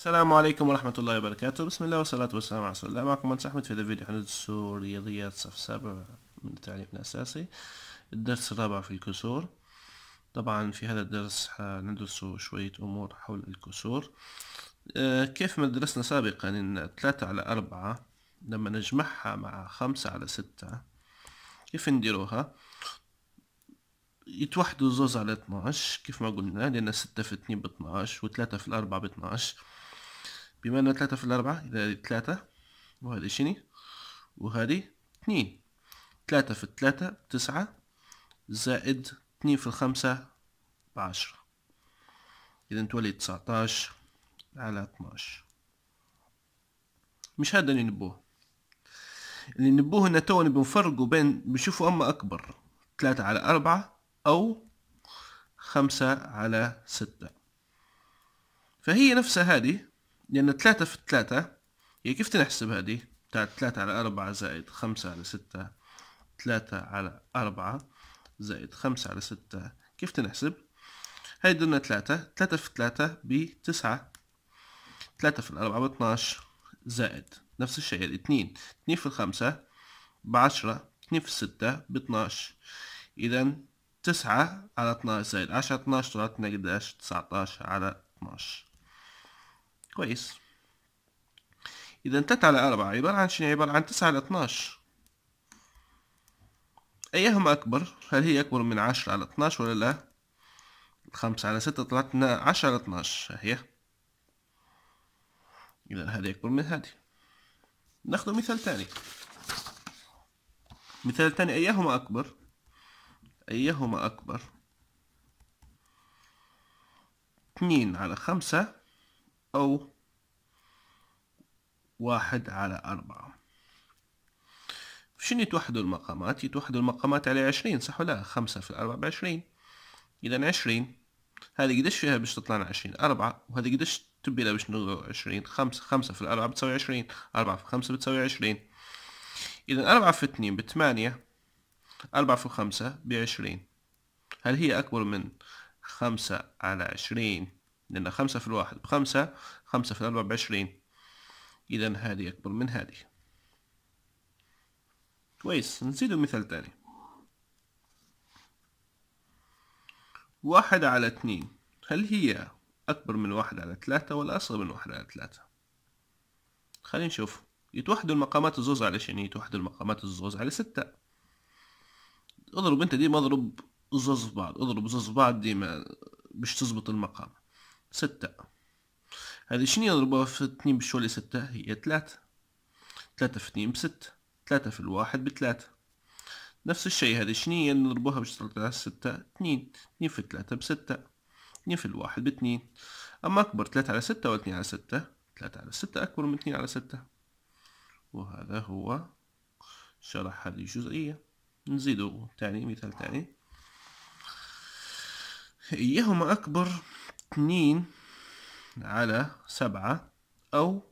السلام عليكم ورحمة الله وبركاته بسم الله والصلاة والسلام على رسول الله معكم مهندس أحمد في هذا الفيديو حندرس رياضيات صف سابع من التعليم الأساسي الدرس الرابع في الكسور طبعا في هذا الدرس حندرس شوية أمور حول الكسور آه، كيف ما درسنا سابقا إن ثلاثة على أربعة لما نجمعها مع خمسة على ستة كيف نديروها يتوحدوا زوز على 12 كيف ما قلنا لأن ستة في اتنين باتناش وثلاثة في الأربعة باتناش بما أن ثلاثة في الأربعة إذا ثلاثة وهذا شني وهذه اثنين ثلاثة في الثلاثة تسعة زائد اثنين في الخمسة بعشرة إذا تولي تسعتاش على اثناش مش هذا اللي نبوه اللي نبوه ان تو بنفرقوا بين بنشوفوا اما اكبر ثلاثة على اربعة او خمسة على ستة فهي نفسها هذه لأن ثلاثة في ثلاثة هي يعني كيف تنحسب هذه تاع ثلاثة على أربعة زائد خمسة على ستة ثلاثة على أربعة زائد خمسة على ستة كيف تنحسب هاي درنا ثلاثة ثلاثة في ثلاثة بتسعة ثلاثة في الأربعة باتناش زائد نفس الشيء الاثنين يعني اثنين في الخمسة بعشرة اثنين في الستة باتناش إذا تسعة على اتناش زائد عشرة اتناش طلعت لنا قداش تسعتاش على اتناش كويس إذا تلاتة على أربعة عبارة عن شنو عبارة عن تسعة على اتناش أيهما أكبر هل هي أكبر من عشرة على اتناش ولا لا خمسة على ستة طلعت عشرة على اتناش هي إذا هذه أكبر من هذه ناخذ مثال ثاني مثال ثاني أيهما أكبر أيهما أكبر اثنين على خمسة أو واحد على أربعة شنو يتوحدوا المقامات يتوحدوا المقامات على عشرين صح ولا لا؟ خمسة في الأربعة بعشرين إذا عشرين هذه قديش فيها باش تطلعنا عشرين أربعة وهذه قديش تبي لها باش نلغوا عشرين خمسة خمسة في الأربعة بتساوي عشرين أربعة في خمسة بتساوي عشرين إذا أربعة في اثنين بثمانية أربعة في خمسة بعشرين هل هي أكبر من خمسة على عشرين لأن خمسة في الواحد بخمسة خمسة في الأربعة بعشرين إذا هذه أكبر من هذه كويس نزيد مثال تاني واحد على اتنين هل هي أكبر من واحد على ثلاثة ولا أصغر من واحد على ثلاثة خلينا نشوف يتوحدوا المقامات الزوز على شنو يتوحدوا المقامات الزوز على ستة اضرب انت دي اضرب زوز في بعض اضرب زوز في بعض ديما باش تزبط المقام ستة هذه شنو يضربها في اتنين بشوية ستة هي تلاتة تلاتة في اتنين بستة تلاتة في الواحد بتلاتة نفس الشيء هذه شنو هي نضربوها باش تطلع ستة اتنين اتنين في تلاتة بستة اتنين في الواحد باتنين أما أكبر تلاتة على ستة ولا اتنين على ستة تلاتة على ستة أكبر من اتنين على ستة وهذا هو شرح هذه الجزئية نزيده تاني مثال تاني إيهما أكبر 2 على 7 أو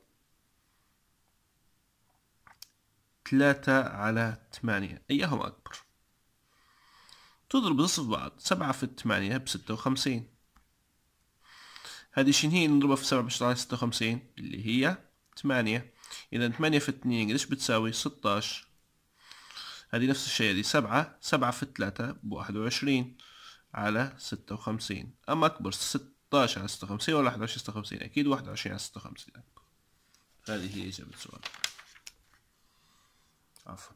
3 على 8 أيهما أكبر تضرب نصف بعض 7 في 8 ب 56 هذه شنو هي نضربها في 7 باش ستة 56 اللي هي 8 إذا 8 في 2 قديش بتساوي 16 هذه نفس الشيء هذه سبعة سبعة في 3 بواحد وعشرين على ستة وخمسين أما أكبر ستة 12 على 56 ولا 11 على 56 اكيد 21 على 56 هذه هي اجابة السؤال عفوا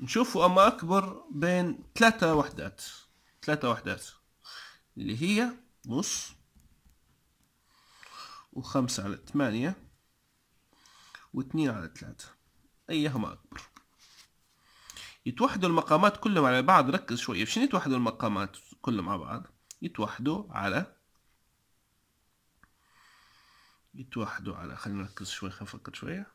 نشوفوا اما اكبر بين ثلاثة وحدات ثلاثة وحدات اللي هي نص وخمسة على ثمانية واثنين على ثلاثة أيهما أكبر يتوحدوا المقامات كلهم على بعض ركز شوية شنو يتوحدوا المقامات كلهم مع بعض يتوحدوا على يتوحدوا على خلينا نركز شوي نفكر شوية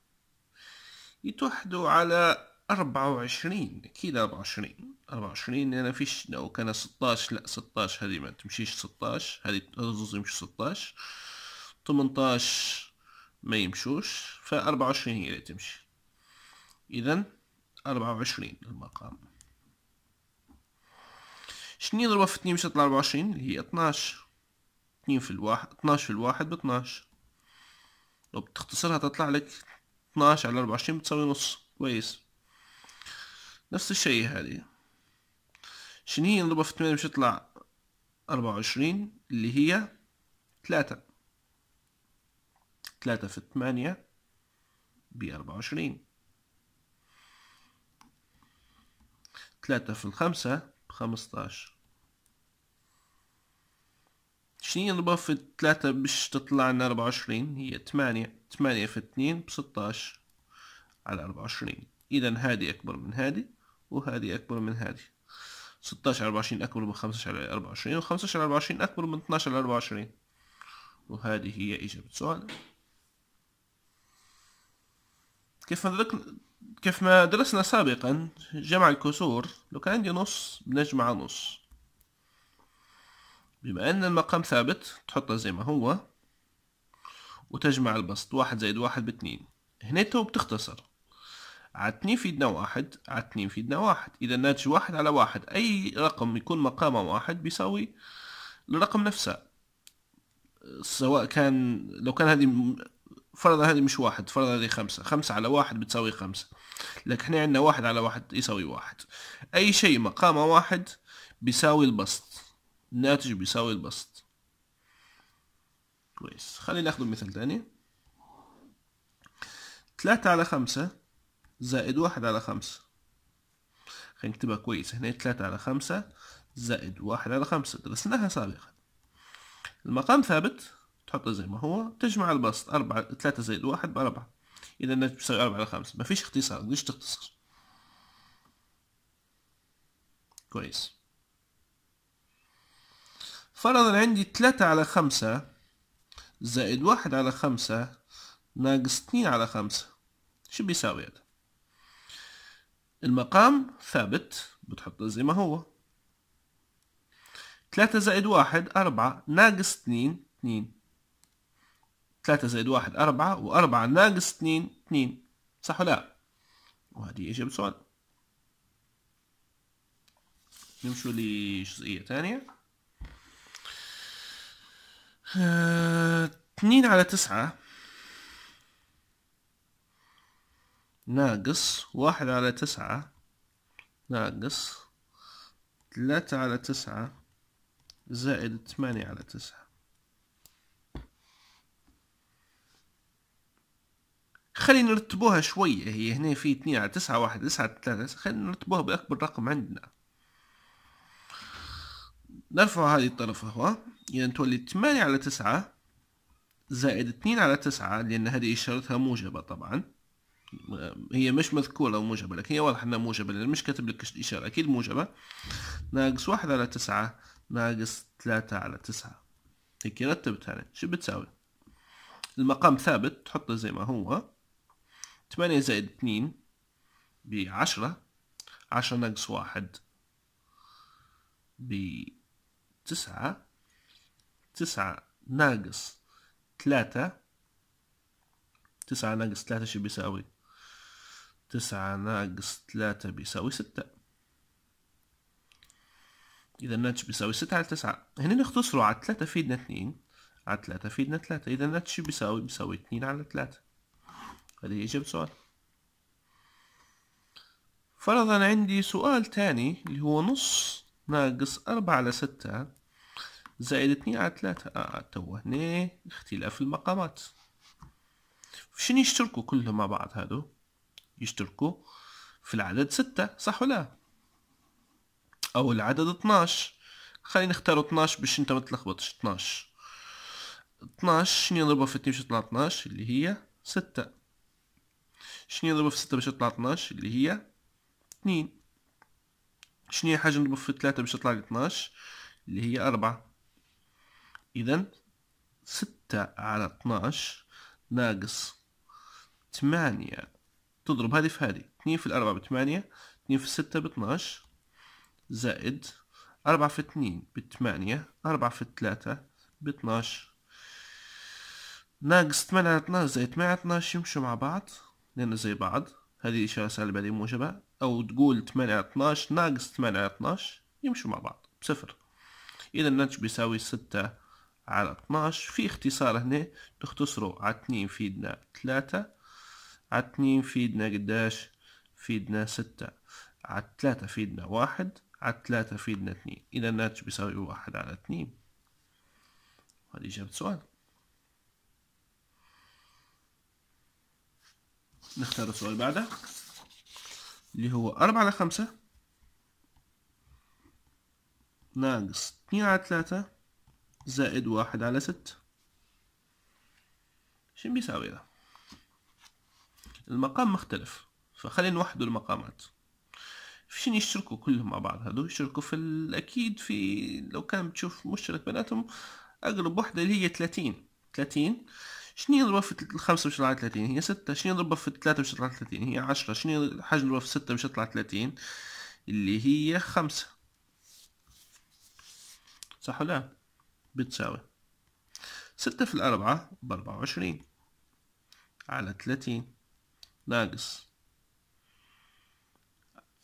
يتوحدوا على أربعة وعشرين أكيد أربعة وعشرين أربعة وعشرين أنا فيش لو كان ستاش لأ ستاش هذي ما تمشيش ستاش هذي هذا يمشي ستاش تمنتاش ما يمشوش فأربعة وعشرين هي اللي تمشي إذا أربعة وعشرين المقام شنو نضربها في باش بشكل أربعة وعشرين اللي هي اتناش اثنين في الواحد اتناش في الواحد باتناش لو بتختصرها تطلع لك اتناش على أربعة وعشرين بتساوي نص كويس نفس الشيء هذه شنو هي نضربها في اثنين باش تطلع أربعة وعشرين اللي هي ثلاثة ثلاثة في ثمانية بأربعة وعشرين ثلاثة في الخمسة بخمسطاش شنو نضربها في ثلاثة باش تطلع لنا ربعة وعشرين هي تمانية تمانية في اثنين بستاش على أربعة وعشرين إذا هادي أكبر من هادي وهادي أكبر من هادي ستاش على أربعة وعشرين أكبر من خمسة على أربعة وعشرين وخمسة على أربعة وعشرين أكبر من اثناش على أربعة وعشرين وهذه هي إجابة سؤالنا كيف نذكر كيف ما درسنا سابقا جمع الكسور لو كان عندي نص بنجمع نص بما أن المقام ثابت تحطه زي ما هو وتجمع البسط واحد زائد واحد باتنين هنا تو بتختصر على في يدنا واحد على في يدنا واحد إذا ناتج واحد على واحد أي رقم يكون مقامه واحد بيساوي الرقم نفسه سواء كان لو كان هذه فرضا هذه مش واحد فرضا هذه خمسة خمسة على واحد بتساوي خمسة لكن احنا عندنا واحد على واحد يساوي واحد أي شيء مقامه واحد بيساوي البسط الناتج بيساوي البسط كويس خلينا ناخد مثال ثاني تلاتة على خمسة زائد واحد على خمسة خلينا نكتبها كويس هنا تلاتة على خمسة زائد واحد على خمسة درسناها سابقا المقام ثابت تحطه زي ما هو تجمع البسط أربعة ثلاثة زائد واحد بأربعة إذا الناتج بيساوي أربعة على خمسة مفيش اختصار ليش تختصر كويس فرضا عندي ثلاثة على خمسة زائد واحد على خمسة ناقص اثنين على خمسة شو بيساوي هذا المقام ثابت بتحطه زي ما هو ثلاثة زائد واحد أربعة ناقص اثنين اثنين 3 زائد 1 4 و4 ناقص 2 2 صح ولا لا؟ وهذه إجابة سؤال نمشوا لجزئية ثانية آه، اثنين على تسعة ناقص واحد على تسعة ناقص 3 على تسعة زائد ثمانية على تسعة خلينا نرتبوها شوية هي هنا في اثنين على تسعة واحد تسعة ثلاثة خلينا نرتبوها بأكبر رقم عندنا نرفع هذه الطرف هو يعني تولي ثمانية على تسعة زائد اثنين على تسعة لأن هذه إشارتها موجبة طبعا هي مش مذكورة وموجبة لكن هي واضح أنها موجبة لأن مش كاتب لك إشارة أكيد موجبة ناقص واحد على تسعة ناقص ثلاثة على تسعة هيك رتبتها شو بتساوي المقام ثابت تحطه زي ما هو 8 زائد 2 بعشرة عشرة ناقص واحد بتسعة تسعة ناقص ثلاثة تسعة ناقص ثلاثة شو بيساوي تسعة ناقص ثلاثة بيساوي ستة إذا الناتج بيساوي ستة على تسعة هنا نختصره على ثلاثة فيدنا اثنين على ثلاثة فيدنا ثلاثة إذا الناتج شو بيساوي بيساوي اثنين على ثلاثة هذه إجابة سؤال فرضا عندي سؤال تاني اللي هو نص ناقص أربعة على ستة زائد اتنين على ثلاثة آه, آه، توا هنا اختلاف المقامات شنو يشتركوا كلهم مع بعض هادو يشتركوا في العدد ستة صح ولا أو العدد اتناش خلينا نختاروا اتناش باش انت ما تلخبطش اتناش اتناش شنو نضربها في اتنين باش تطلع اتناش اللي هي ستة شنو نضرب في ستة باش يطلع طناش اللي هي اثنين شنو حاجة نضرب في ثلاثة باش يطلع لي طناش اللي هي أربعة إذا ستة على طناش ناقص ثمانية تضرب هذه في هذه اثنين في الأربعة بثمانية اثنين في الستة باثناش زائد أربعة في اثنين بثمانية أربعة في ثلاثة باثناش ناقص ثمانية على اثناش زائد ثمانية على اثناش يمشوا مع بعض اثنين زي بعض هذه إشارة سالبة هذه موجبة أو تقول ثمانية على اثناش ناقص ثمانية على اثناش يمشوا مع بعض بصفر إذا الناتج بيساوي ستة على اثناش في اختصار هنا تختصروا على اثنين فيدنا ثلاثة على اثنين فيدنا قداش فيدنا ستة على ثلاثة فيدنا واحد على ثلاثة فيدنا اتنين إذا الناتج بيساوي واحد على اتنين هذه إجابة سؤال نختار السؤال بعده اللي هو أربعة على خمسة ناقص اثنين على ثلاثة زائد واحد على ست شنو بيساوي ده المقام مختلف فخلينا نوحدوا المقامات فين يشتركوا كلهم مع بعض هذو يشتركوا في الأكيد في لو كان بتشوف مشترك بيناتهم أقرب وحدة اللي هي تلاتين تلاتين شنو يضربها في خمسة باش يطلع ثلاثين هي ستة شنو يضربها في ثلاثة باش يطلع ثلاثين هي عشرة شنو حاجة نضربها في ستة باش يطلع ثلاثين اللي هي خمسة صح ولا بتساوي ستة في الأربعة بأربعة وعشرين على ثلاثين ناقص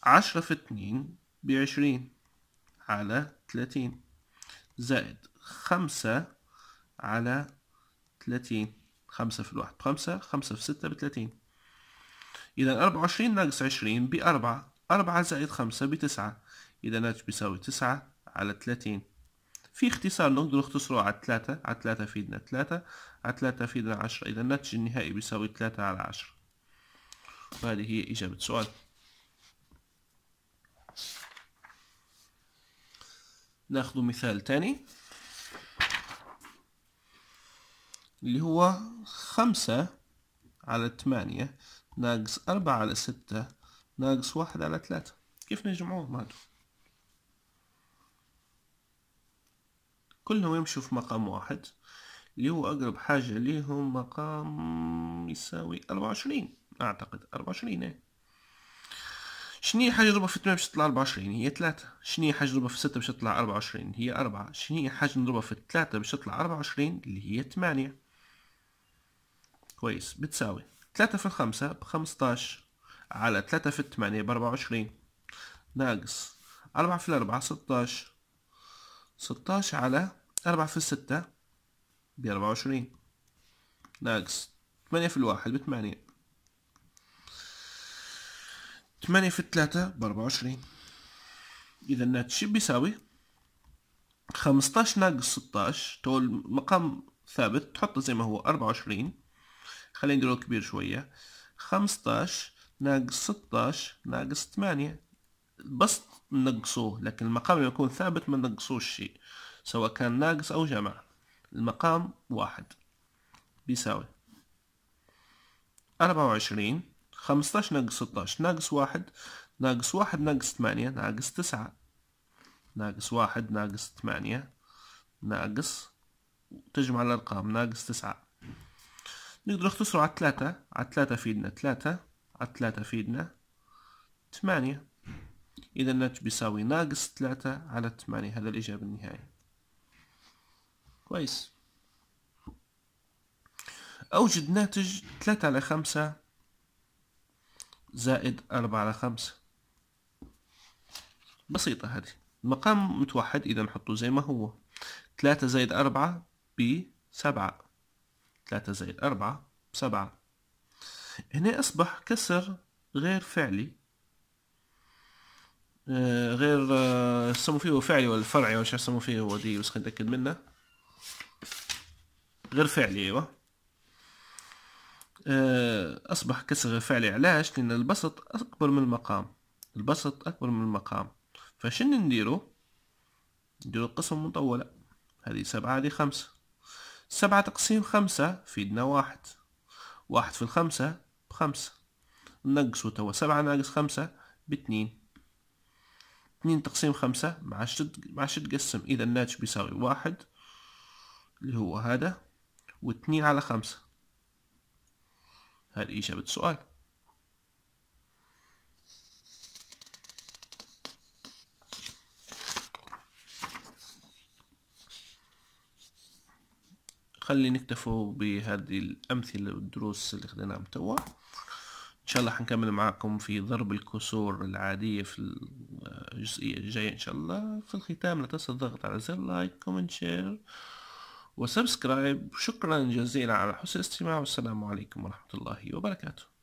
عشرة في اتنين بعشرين على ثلاثين زائد خمسة على ثلاثين خمسة في الواحد بخمسة خمسة في ستة بتلاتين إذا أربعة وعشرين ناقص عشرين بأربعة أربعة زائد خمسة بتسعة إذا ناتج بيساوي تسعة على تلاتين في اختصار نقدر نختصره على تلاتة على تلاتة فيدنا ثلاثة تلاتة على تلاتة فيدنا عشرة إذا الناتج النهائي بيساوي تلاتة على عشرة وهذه هي إجابة سؤال ناخذ مثال تاني اللي هو خمسة على ثمانية ناقص أربعة على ستة ناقص واحد على ثلاثة كيف نجمعوهم هادو كلهم يمشوا في مقام واحد اللي هو أقرب حاجة ليهم مقام يساوي أربعة وعشرين أعتقد أربعة وعشرين إيه شنو حاجة نضربها في ثمانية باش تطلع وعشرين هي ثلاثة شنو حاجة نضربها في ستة باش تطلع وعشرين هي أربعة شنو حاجة نضربها في ثلاثة باش تطلع وعشرين اللي هي ثمانية كويس بتساوي تلاتة في الخمسة بخمستاش على تلاتة في التمانية بأربعة وعشرين ناقص أربعة في الأربعة ستاش ستاش على أربعة في الستة بأربعة وعشرين ناقص تمانية في الواحد بثمانية تمانية في التلاتة بأربعة وعشرين إذا الناتج شو بيساوي خمستاش ناقص ستاش تقول مقام ثابت تحطه زي ما هو أربعة وعشرين خلينا نديره كبير شوية خمستاش ناقص ستاش ناقص ثمانية البسط نقصوه لكن المقام لما يكون ثابت ما نقصوش شيء سواء كان ناقص أو جمع المقام واحد بيساوي أربعة وعشرين خمستاش ناقص ستاش ناقص واحد ناقص واحد ناقص ثمانية ناقص تسعة ناقص واحد ناقص ثمانية ناقص تجمع الأرقام ناقص تسعة نقدر نختصره على تلاتة على تلاتة فيدنا ثلاثة تلاتة على تلاتة فيدنا ثمانية تمانية إذا الناتج بيساوي ناقص تلاتة على تمانية هذا الإجابة النهائية كويس أوجد ناتج تلاتة على خمسة زائد أربعة على خمسة بسيطة هذه المقام متوحد إذا نحطه زي ما هو تلاتة زائد أربعة بسبعة 3 زائد 4 بسبعة هنا أصبح كسر غير فعلي آه، غير آه، سموا فيه فعلي ولا فرعي ولا سموا فيه هو دي بس خلينا نتأكد منه غير فعلي أيوة آه، أصبح كسر غير فعلي علاش لأن البسط أكبر من المقام البسط أكبر من المقام فشن نديرو نديرو قسم مطولة هذه سبعة هذه خمسة سبعة تقسيم خمسة فيدنا واحد واحد في الخمسة بخمسة نقص توا سبعة ناقص خمسة باتنين اتنين تقسيم خمسة معاش معاش تقسم إذا الناتج بيساوي واحد اللي هو هذا واتنين على خمسة هذه إجابة السؤال خلي نكتفوا بهذه الأمثلة والدروس اللي خدناها توا إن شاء الله حنكمل معاكم في ضرب الكسور العادية في الجزئية الجاية إن شاء الله في الختام لا تنسى الضغط على زر لايك كومنت شير وسبسكرايب شكرا جزيلا على حسن الاستماع والسلام عليكم ورحمة الله وبركاته